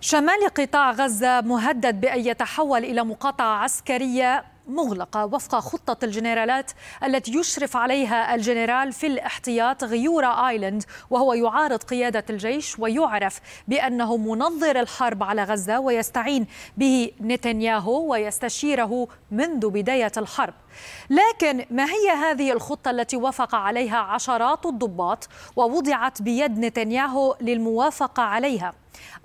شمال قطاع غزة مهدد بأن يتحول إلى مقاطعة عسكرية مغلقة وفق خطة الجنرالات التي يشرف عليها الجنرال في الاحتياط غيورا آيلاند وهو يعارض قيادة الجيش ويعرف بأنه منظر الحرب على غزة ويستعين به نتنياهو ويستشيره منذ بداية الحرب لكن ما هي هذه الخطة التي وافق عليها عشرات الضباط ووضعت بيد نتنياهو للموافقة عليها؟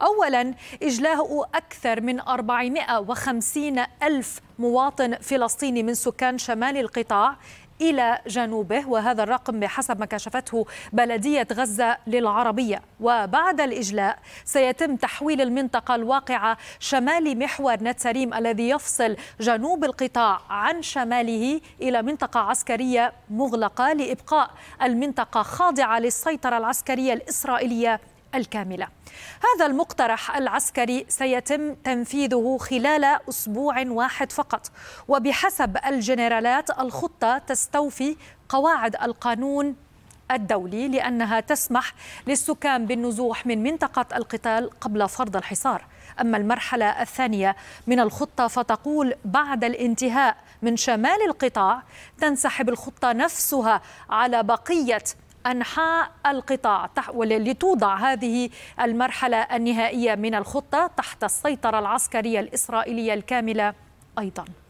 أولا إجلاء أكثر من 450 ألف مواطن فلسطيني من سكان شمال القطاع إلى جنوبه وهذا الرقم بحسب ما كشفته بلدية غزة للعربية وبعد الإجلاء سيتم تحويل المنطقة الواقعة شمال محور نتسريم الذي يفصل جنوب القطاع عن شماله إلى منطقة عسكرية مغلقة لإبقاء المنطقة خاضعة للسيطرة العسكرية الإسرائيلية الكاملة هذا المقترح العسكري سيتم تنفيذه خلال أسبوع واحد فقط وبحسب الجنرالات الخطة تستوفي قواعد القانون الدولي لأنها تسمح للسكان بالنزوح من منطقة القتال قبل فرض الحصار أما المرحلة الثانية من الخطة فتقول بعد الانتهاء من شمال القطاع تنسحب الخطة نفسها على بقية أنحاء القطاع ولتوضع هذه المرحلة النهائية من الخطة تحت السيطرة العسكرية الإسرائيلية الكاملة أيضاً